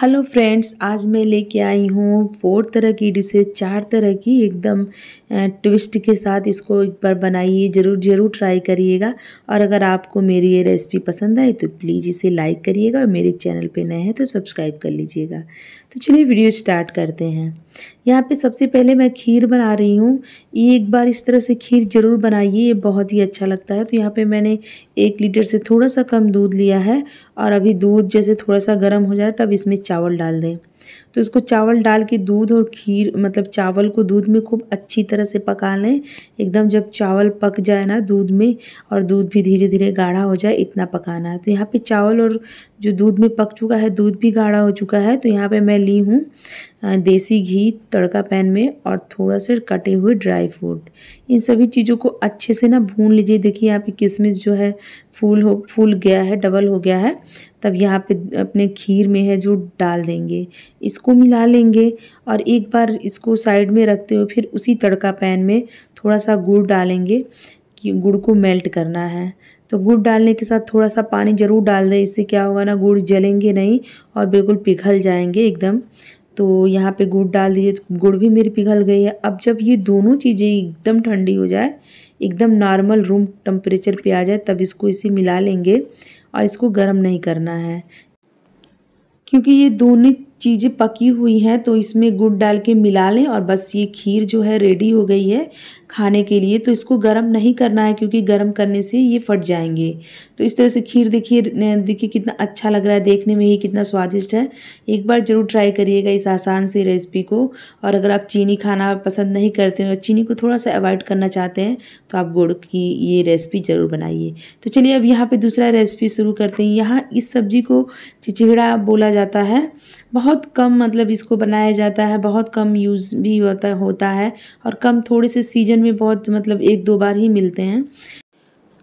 hello friends आज मैं लेके आई हूँ फोर तरह की डिशेज चार तरह की एकदम ट्विस्ट के साथ इसको एक बार बनाइए ज़रूर ज़रूर ट्राई करिएगा और अगर आपको मेरी ये रेसिपी पसंद आए तो प्लीज़ इसे लाइक करिएगा और मेरे चैनल पे नए हैं तो सब्सक्राइब कर लीजिएगा तो चलिए वीडियो स्टार्ट करते हैं यहाँ पे सबसे पहले मैं खीर बना रही हूँ ये एक बार इस तरह से खीर ज़रूर बनाइए ये बहुत ही अच्छा लगता है तो यहाँ पे मैंने एक लीटर से थोड़ा सा कम दूध लिया है और अभी दूध जैसे थोड़ा सा गर्म हो जाए तब इसमें चावल डाल दें तो इसको चावल डाल के दूध और खीर मतलब चावल को दूध में खूब अच्छी तरह से पका लें एकदम जब चावल पक जाए ना दूध में और दूध भी धीरे धीरे गाढ़ा हो जाए इतना पकाना है तो यहाँ पे चावल और जो दूध में पक चुका है दूध भी गाढ़ा हो चुका है तो यहाँ पे मैं ली हूँ देसी घी तड़का पैन में और थोड़ा सा कटे हुए ड्राई फ्रूट इन सभी चीज़ों को अच्छे से ना भून लीजिए देखिए यहाँ पे किशमिश जो है फूल हो फूल गया है डबल हो गया है तब यहाँ पे अपने खीर में है जो डाल देंगे इसको मिला लेंगे और एक बार इसको साइड में रखते हुए फिर उसी तड़का पैन में थोड़ा सा गुड़ डालेंगे कि गुड़ को मेल्ट करना है तो गुड़ डालने के साथ थोड़ा सा पानी ज़रूर डाल दें इससे क्या होगा ना गुड़ जलेंगे नहीं और बिल्कुल पिघल जाएंगे एकदम तो यहाँ पे गुड़ डाल दीजिए तो गुड़ भी मेरी पिघल गई है अब जब ये दोनों चीज़ें एकदम ठंडी हो जाए एकदम नॉर्मल रूम टेम्परेचर पे आ जाए तब इसको इसे मिला लेंगे और इसको गर्म नहीं करना है क्योंकि ये दोनों चीज़ें पकी हुई हैं तो इसमें गुड़ डाल के मिला लें और बस ये खीर जो है रेडी हो गई है खाने के लिए तो इसको गर्म नहीं करना है क्योंकि गर्म करने से ये फट जाएंगे तो इस तरह से खीर देखिए देखिए कितना अच्छा लग रहा है देखने में ही कितना स्वादिष्ट है एक बार ज़रूर ट्राई करिएगा इस आसान सी रेसिपी को और अगर आप चीनी खाना पसंद नहीं करते हैं और चीनी को थोड़ा सा अवॉइड करना चाहते हैं तो आप गुड़ की ये रेसिपी ज़रूर बनाइए तो चलिए अब यहाँ पर दूसरा रेसिपी शुरू करते हैं यहाँ इस सब्ज़ी को चिचिड़ा बोला जाता है बहुत कम मतलब इसको बनाया जाता है बहुत कम यूज़ भी होता होता है और कम थोड़े से सीजन में बहुत मतलब एक दो बार ही मिलते हैं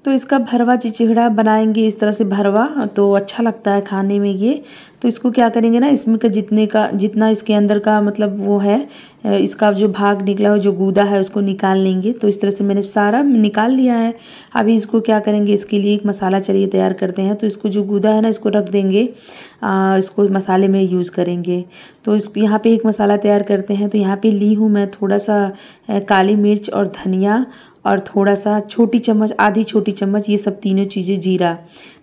तो इसका भरवा चिचिड़ा बनाएंगे इस तरह से भरवा तो अच्छा लगता है खाने में ये तो इसको क्या करेंगे ना इसमें का जितने का जितना इसके अंदर का मतलब वो है इसका जो भाग निकला हो जो गूदा है उसको निकाल लेंगे तो इस तरह से मैंने सारा निकाल लिया है अभी इसको क्या करेंगे इसके लिए एक मसाला चलिए तैयार करते हैं तो इसको जो गूदा है ना इसको रख देंगे आ, इसको मसाले में यूज़ करेंगे तो इस यहाँ पर एक मसाला तैयार करते हैं तो यहाँ पर ली हूँ मैं थोड़ा सा काली मिर्च और धनिया और थोड़ा सा छोटी चम्मच आधी छोटी चम्मच ये सब तीनों चीज़ें जीरा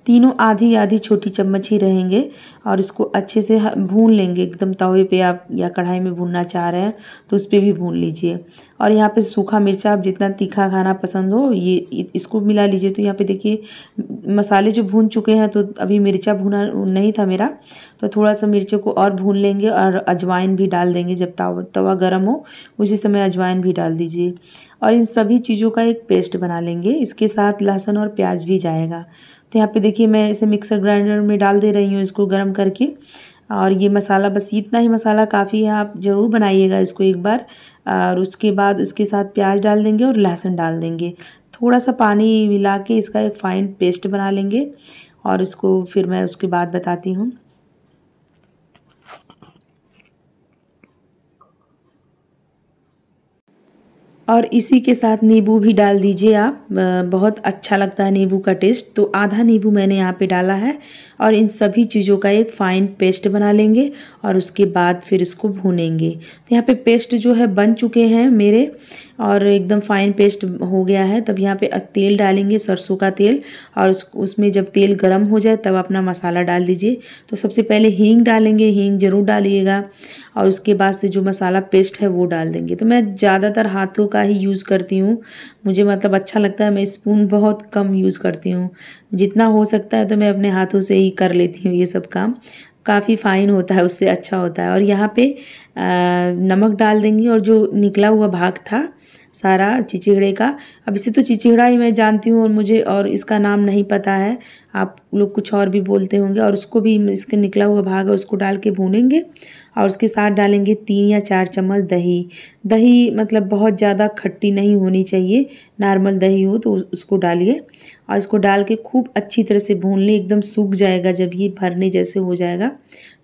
तीनों आधी आधी छोटी चम्मच ही रहेंगे और इसको अच्छे से भून लेंगे एकदम तवे पे आप या कढ़ाई में भूनना चाह रहे हैं तो उस पर भी भून लीजिए और यहाँ पे सूखा मिर्चा आप जितना तीखा खाना पसंद हो ये इसको मिला लीजिए तो यहाँ पे देखिए मसाले जो भून चुके हैं तो अभी मिर्चा भूना नहीं था मेरा तो थोड़ा सा मिर्चे को और भून लेंगे और अजवाइन भी डाल देंगे जब तवा तवा गर्म हो उसी समय अजवाइन भी डाल दीजिए और इन सभी चीज़ों का एक पेस्ट बना लेंगे इसके साथ लहसुन और प्याज भी जाएगा तो यहाँ पे देखिए मैं इसे मिक्सर ग्राइंडर में डाल दे रही हूँ इसको गर्म करके और ये मसाला बस इतना ही मसाला काफ़ी है आप ज़रूर बनाइएगा इसको एक बार और उसके बाद उसके साथ प्याज डाल देंगे और लहसुन डाल देंगे थोड़ा सा पानी मिला के इसका एक फ़ाइन पेस्ट बना लेंगे और इसको फिर मैं उसके बाद बताती हूँ और इसी के साथ नींबू भी डाल दीजिए आप बहुत अच्छा लगता है नींबू का टेस्ट तो आधा नींबू मैंने यहाँ पे डाला है और इन सभी चीज़ों का एक फाइन पेस्ट बना लेंगे और उसके बाद फिर इसको भूनेंगे तो यहाँ पे पेस्ट जो है बन चुके हैं मेरे और एकदम फाइन पेस्ट हो गया है तब यहाँ पे तेल डालेंगे सरसों का तेल और उस उसमें जब तेल गर्म हो जाए तब अपना मसाला डाल दीजिए तो सबसे पहले हींग डालेंगे हींग ज़रूर डालिएगा और उसके बाद से जो मसाला पेस्ट है वो डाल देंगे तो मैं ज़्यादातर हाथों का ही यूज़ करती हूँ मुझे मतलब अच्छा लगता है मैं स्पून बहुत कम यूज़ करती हूँ जितना हो सकता है तो मैं अपने हाथों से ही कर लेती हूँ ये सब काम काफ़ी फाइन होता है उससे अच्छा होता है और यहाँ पे नमक डाल देंगी और जो निकला हुआ भाग था सारा चिचिड़े का अब इसे तो चिचिड़ा ही मैं जानती हूँ और मुझे और इसका नाम नहीं पता है आप लोग कुछ और भी बोलते होंगे और उसको भी इसके निकला हुआ भाग है उसको डाल के भूनेंगे और उसके साथ डालेंगे तीन या चार चम्मच दही दही मतलब बहुत ज़्यादा खट्टी नहीं होनी चाहिए नॉर्मल दही हो तो उसको डालिए और इसको डाल के खूब अच्छी तरह से भून लें एकदम सूख जाएगा जब ये भरने जैसे हो जाएगा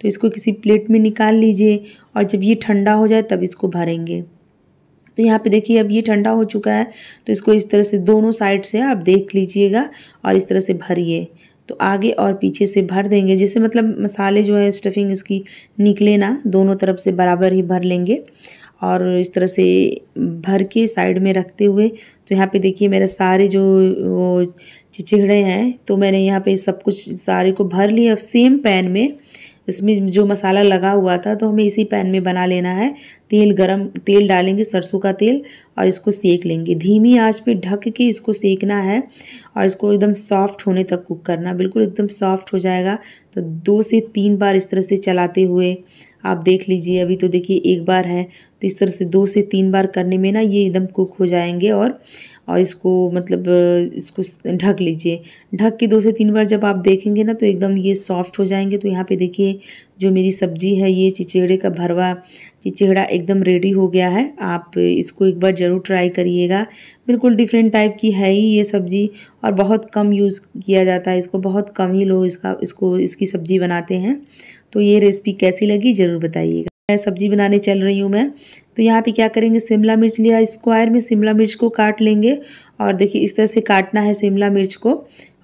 तो इसको किसी प्लेट में निकाल लीजिए और जब ये ठंडा हो जाए तब इसको भरेंगे तो यहाँ पे देखिए अब ये ठंडा हो चुका है तो इसको इस तरह से दोनों साइड से आप देख लीजिएगा और इस तरह से भरिए तो आगे और पीछे से भर देंगे जैसे मतलब मसाले जो है स्टफिंग इसकी निकले ना दोनों तरफ से बराबर ही भर लेंगे और इस तरह से भर के साइड में रखते हुए तो यहाँ पे देखिए मेरे सारे जो वो चिचिगड़े हैं तो मैंने यहाँ पे सब कुछ सारे को भर लिया सेम पैन में इसमें जो मसाला लगा हुआ था तो हमें इसी पैन में बना लेना है तेल गरम तेल डालेंगे सरसों का तेल और इसको सेक लेंगे धीमी आंच पे ढक के इसको सेकना है और इसको एकदम सॉफ्ट होने तक कुक करना बिल्कुल एकदम सॉफ्ट हो जाएगा तो दो से तीन बार इस तरह से चलाते हुए आप देख लीजिए अभी तो देखिए एक बार है तो इस तरह से दो से तीन बार करने में ना ये एकदम कुक हो जाएंगे और और इसको मतलब इसको ढक लीजिए ढक के दो से तीन बार जब आप देखेंगे ना तो एकदम ये सॉफ्ट हो जाएंगे तो यहाँ पे देखिए जो मेरी सब्जी है ये चिचेड़े का भरवा चिचेड़ा एकदम रेडी हो गया है आप इसको एक बार ज़रूर ट्राई करिएगा बिल्कुल डिफरेंट टाइप की है ही ये सब्ज़ी और बहुत कम यूज़ किया जाता है इसको बहुत कम ही लोग इसका इसको इसकी सब्ज़ी बनाते हैं तो ये रेसिपी कैसी लगी ज़रूर बताइएगा मैं सब्जी बनाने चल रही हूँ मैं तो यहाँ पे क्या करेंगे शिमला मिर्च लिया स्क्वायर में शिमला मिर्च को काट लेंगे और देखिए इस तरह से काटना है शिमला मिर्च को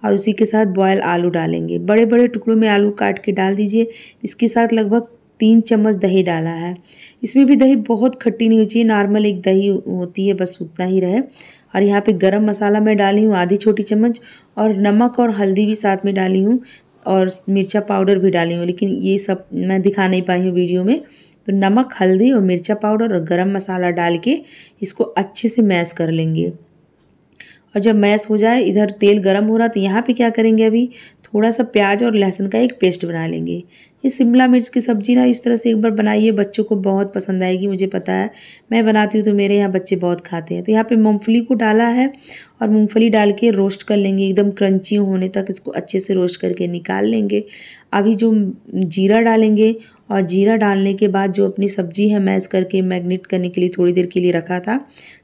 और उसी के साथ बॉयल आलू डालेंगे बड़े बड़े टुकड़ों में आलू काट के डाल दीजिए इसके साथ लगभग तीन चम्मच दही डाला है इसमें भी दही बहुत खट्टी नहीं होती है नॉर्मल एक दही होती है बस उतना ही रहे और यहाँ पे गरम मसाला मैं डाली हूँ आधी छोटी चम्मच और नमक और हल्दी भी साथ में डाली हूँ और मिर्चा पाउडर भी डाली हूँ लेकिन ये सब मैं दिखा नहीं पाई हूँ वीडियो में तो नमक हल्दी और मिर्चा पाउडर और गरम मसाला डाल के इसको अच्छे से मैश कर लेंगे और जब मैश हो जाए इधर तेल गरम हो रहा तो यहाँ पे क्या करेंगे अभी थोड़ा सा प्याज और लहसुन का एक पेस्ट बना लेंगे ये शिमला मिर्च की सब्ज़ी ना इस तरह से एक बार बनाइए बच्चों को बहुत पसंद आएगी मुझे पता है मैं बनाती हूँ तो मेरे यहाँ बच्चे बहुत खाते हैं तो यहाँ पे मूँगफली को डाला है और मूँगफली डाल के रोस्ट कर लेंगे एकदम क्रंची होने तक इसको अच्छे से रोस्ट करके निकाल लेंगे अभी जो जीरा डालेंगे और जीरा डालने के बाद जो अपनी सब्ज़ी है मैस करके मैग्नेट करने के लिए थोड़ी देर के लिए रखा था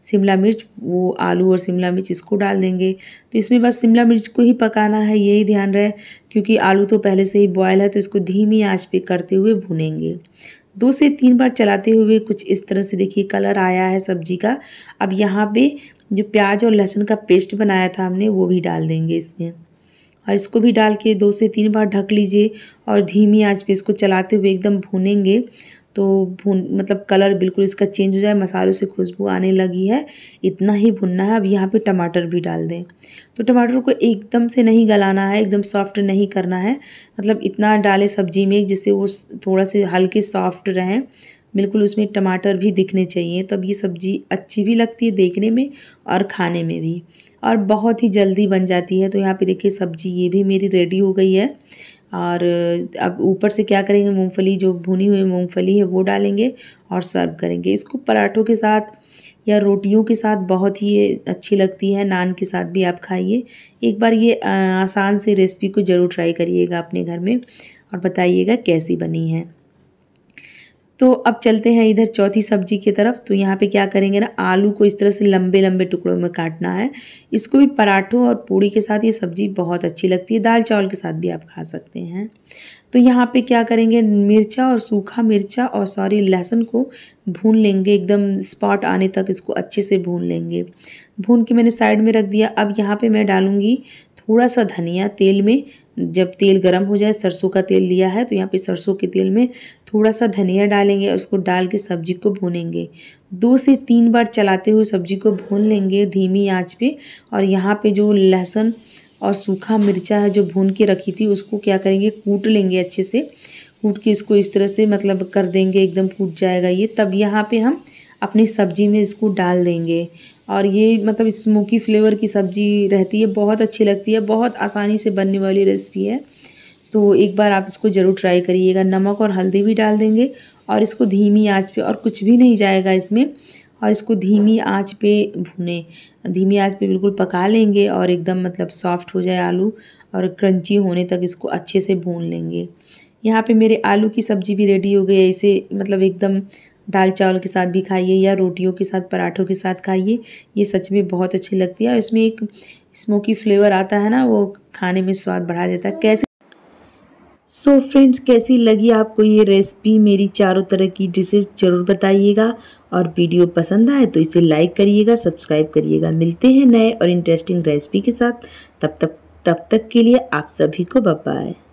शिमला मिर्च वो आलू और शिमला मिर्च इसको डाल देंगे तो इसमें बस शिमला मिर्च को ही पकाना है यही ध्यान रहे क्योंकि आलू तो पहले से ही बॉयल है तो इसको धीमी आँच पे करते हुए भुनेंगे दो से तीन बार चलाते हुए कुछ इस तरह से देखिए कलर आया है सब्जी का अब यहाँ पे जो प्याज और लहसुन का पेस्ट बनाया था हमने वो भी डाल देंगे इसमें और इसको भी डाल के दो से तीन बार ढक लीजिए और धीमी आंच पे इसको चलाते हुए एकदम भूनेंगे तो भून मतलब कलर बिल्कुल इसका चेंज हो जाए मसालों से खुशबू आने लगी है इतना ही भुनना है अब यहाँ पे टमाटर भी डाल दें तो टमाटर को एकदम से नहीं गलाना है एकदम सॉफ्ट नहीं करना है मतलब इतना डालें सब्जी में जिससे वो थोड़ा से हल्के सॉफ्ट रहें बिल्कुल उसमें टमाटर भी दिखने चाहिए तब ये सब्ज़ी अच्छी भी लगती है देखने में और खाने में भी और बहुत ही जल्दी बन जाती है तो यहाँ पे देखिए सब्ज़ी ये भी मेरी रेडी हो गई है और अब ऊपर से क्या करेंगे मूंगफली जो भुनी हुई मूंगफली है वो डालेंगे और सर्व करेंगे इसको पराठों के साथ या रोटियों के साथ बहुत ही अच्छी लगती है नान के साथ भी आप खाइए एक बार ये आसान सी रेसिपी को ज़रूर ट्राई करिएगा अपने घर में और बताइएगा कैसी बनी है तो अब चलते हैं इधर चौथी सब्जी की तरफ तो यहाँ पे क्या करेंगे ना आलू को इस तरह से लंबे लंबे टुकड़ों में काटना है इसको भी पराठों और पूड़ी के साथ ये सब्ज़ी बहुत अच्छी लगती है दाल चावल के साथ भी आप खा सकते हैं तो यहाँ पे क्या करेंगे मिर्चा और सूखा मिर्चा और सॉरी लहसुन को भून लेंगे एकदम स्पॉट आने तक इसको अच्छे से भून लेंगे भून के मैंने साइड में रख दिया अब यहाँ पर मैं डालूँगी थोड़ा सा धनिया तेल में जब तेल गर्म हो जाए सरसों का तेल लिया है तो यहाँ पे सरसों के तेल में थोड़ा सा धनिया डालेंगे और उसको डाल के सब्जी को भूनेंगे दो से तीन बार चलाते हुए सब्जी को भून लेंगे धीमी आंच पे और यहाँ पे जो लहसुन और सूखा मिर्चा है जो भून के रखी थी उसको क्या करेंगे कूट लेंगे अच्छे से कूट के इसको इस तरह से मतलब कर देंगे एकदम कूट जाएगा ये तब यहाँ पर हम अपनी सब्जी में इसको डाल देंगे और ये मतलब स्मोकी फ्लेवर की सब्ज़ी रहती है बहुत अच्छी लगती है बहुत आसानी से बनने वाली रेसिपी है तो एक बार आप इसको ज़रूर ट्राई करिएगा नमक और हल्दी भी डाल देंगे और इसको धीमी आँच पर और कुछ भी नहीं जाएगा इसमें और इसको धीमी आँच पर भुने धीमी आँच पर बिल्कुल पका लेंगे और एकदम मतलब सॉफ्ट हो जाए आलू और क्रंची होने तक इसको अच्छे से भून लेंगे यहाँ पे मेरे आलू की सब्ज़ी भी रेडी हो गई है इसे मतलब एकदम दाल चावल के साथ भी खाइए या रोटियों के साथ पराठों के साथ खाइए ये सच में बहुत अच्छी लगती है और इसमें एक स्मोकी फ्लेवर आता है ना वो खाने में स्वाद बढ़ा देता है कैसे सो so फ्रेंड्स कैसी लगी आपको ये रेसिपी मेरी चारों तरह की डिशेज ज़रूर बताइएगा और वीडियो पसंद आए तो इसे लाइक करिएगा सब्सक्राइब करिएगा मिलते हैं नए और इंटरेस्टिंग रेसिपी के साथ तब तक तब तक के लिए आप सभी को बाय